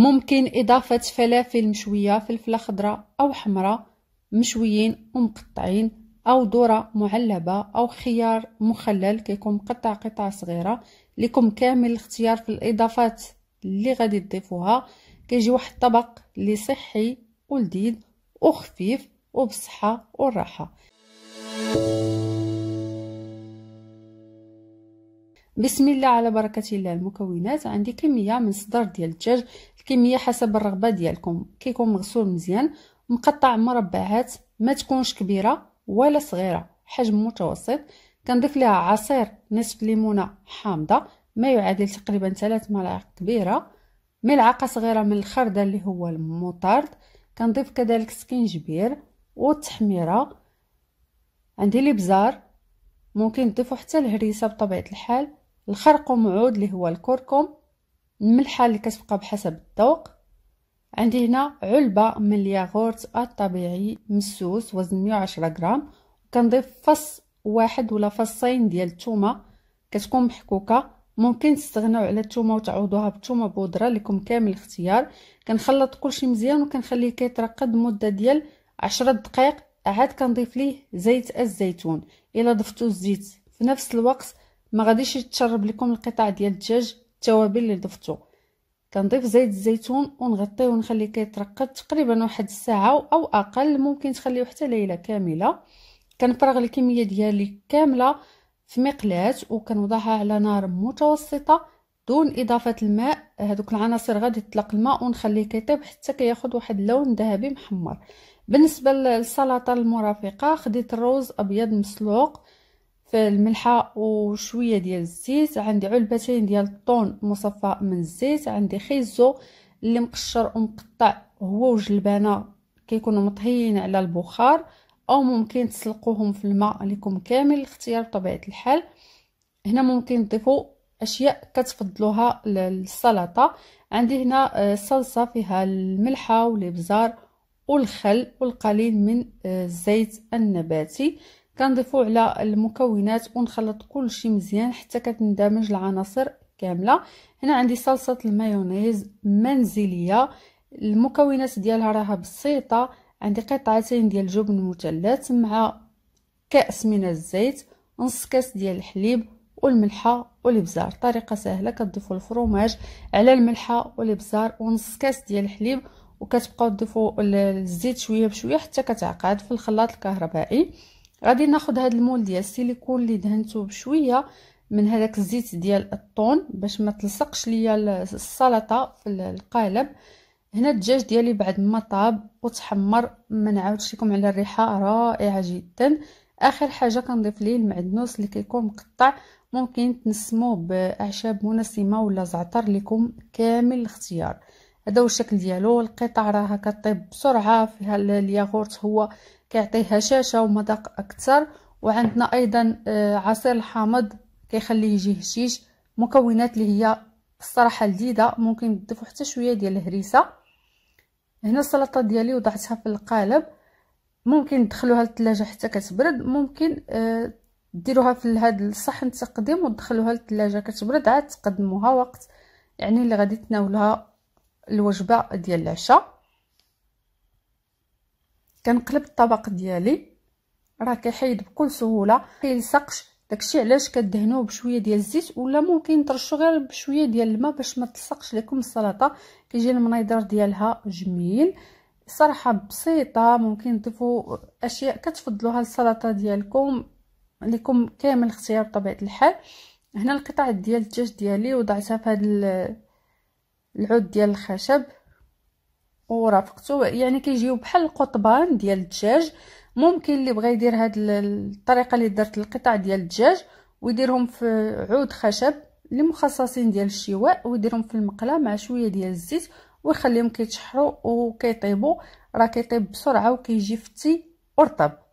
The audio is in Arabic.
ممكن إضافة فلافل مشوية فلفلة خضراء أو حمراء مشويين ومقطعين أو ذرة معلبة أو خيار مخلل كيكون مقطع قطع صغيرة لكم كامل الاختيار في الإضافات اللي غادي تضيفوها كيجي واحد الطبق اللي صحي ولذيذ وخفيف وبصحة والراحة بسم الله على بركة الله المكونات عندي كمية من صدر ديال الدجاج الكمية حسب الرغبة ديالكم كيكون مغسول مزيان مقطع مربعات ما تكونش كبيرة ولا صغيرة حجم متوسط كنضيف لها عصير نصف ليمونة حامضة ما يعادل تقريبا ثلاث ملاعق كبيرة ملعقة صغيرة من الخردة اللي هو المطرد كنضيف كذلك سكينجبير والتحميرة عندي الابزار ممكن تضيفوا حتى الهريسة بطبيعة الحال الخرقوم عود اللي هو الكركم الملحه اللي كتبقى بحسب الذوق عندي هنا علبه من الياغورت الطبيعي مسوس وزن 110 غرام كنضيف فص واحد ولا فصين ديال الثومه كتكون محكوكه ممكن تستغناو على الثومه وتعوضوها بالتومه بودره لكم كامل الاختيار كنخلط كلشي مزيان وكنخليه كيترقد مده ديال 10 دقائق عاد كنضيف ليه زيت الزيتون الا ضفتو الزيت في نفس الوقت ما غاديش يتشرب لكم القطع ديال الدجاج التوابل اللي ضفتو كنضيف زيت الزيتون ونغطيه ونخليه كيترقد تقريبا واحد الساعه او اقل ممكن تخليه حتى ليله كامله كنفرغ الكميه ديالي كامله في مقلاه وكنوضعها على نار متوسطه دون اضافه الماء هذوك العناصر غادي تطلق الماء ونخليه كيطيب حتى كياخد واحد اللون ذهبي محمر بالنسبه للسلطه المرافقه خديت الروز ابيض مسلوق في الملحة وشوية ديال الزيت عندي علبتين ديال الطون مصفى من الزيت عندي خيزو اللي مقشر ومقطع هو وجلبانة كيكونوا مطهيين على البخار او ممكن تسلقوهم في الماء لكم كامل الاختيار بطبيعة الحال هنا ممكن تضيفوا اشياء كتفضلوها للسلطة عندي هنا آه، صلصة فيها الملحة والابزار والخل والقليل من آه، الزيت النباتي كنضيفو على المكونات ونخلط كلشي مزيان حتى كتندمج العناصر كامله هنا عندي صلصه المايونيز منزليه المكونات ديالها راها بسيطه عندي قطعتين ديال الجبن المثلث مع كاس من الزيت نص كاس ديال الحليب والملحه والابزار طريقه سهله كتضيفوا الفروماج على الملحه والابزار ونص كاس ديال الحليب وكتبقاو تضيفوا الزيت شويه بشويه حتى كتعقد في الخلاط الكهربائي غادي ناخد هاد المول ديال السيليكون اللي دهنته بشويه من هذاك الزيت ديال الطون باش ما تلصقش ليا السلطه في القالب هنا الدجاج ديالي بعد ما طاب وتحمر ما نعاودش لكم على الريحه رائعه جدا اخر حاجه كنضيف ليه المعدنوس اللي كيكون مقطع ممكن تنسموه باعشاب منسمه ولا زعتر لكم كامل الاختيار هذا هو الشكل ديالو القطع راها كطيب بسرعه فيها الياغورت هو كيعطي هشاشه ومذاق اكثر وعندنا ايضا آه، عصير الحامض كيخليه يجي هشيش مكونات اللي هي الصراحه لذيذه ممكن تضيفوا حتى شويه ديال الهريسه هنا السلطه ديالي وضعتها في القالب ممكن تدخلوها للثلاجه حتى كتبرد ممكن آه، ديروها في هذا الصحن التقديم وتدخلوها للثلاجه كتبرد عاد تقدموها وقت يعني اللي غادي تناولها الوجبه ديال العشاء كنقلب الطبق ديالي راه كيحيد بكل سهوله كيلصقش داكشي علاش كدهنوه بشويه ديال الزيت ولا ممكن ترشوا غير بشويه ديال الماء باش ما تلصقش لكم السلطه كيجي المنيدر ديالها جميل صراحه بسيطه ممكن تضيفوا اشياء كتفضلوها للسلطه ديالكم لكم كامل اختيار بطبيعه الحال هنا القطع ديال الدجاج ديالي وضعتها في هذا العود ديال الخشب ورافقته يعني كيجيو بحال القطبان ديال الدجاج ممكن اللي بغى يدير هاد الطريقه اللي درت القطع ديال الدجاج ويديرهم في عود خشب اللي مخصصين ديال الشواء ويديرهم في المقله مع شويه ديال الزيت ويخليهم كيتشحروا وكيطيبوا راه كيطيب بسرعه وكيجي فتي ورطب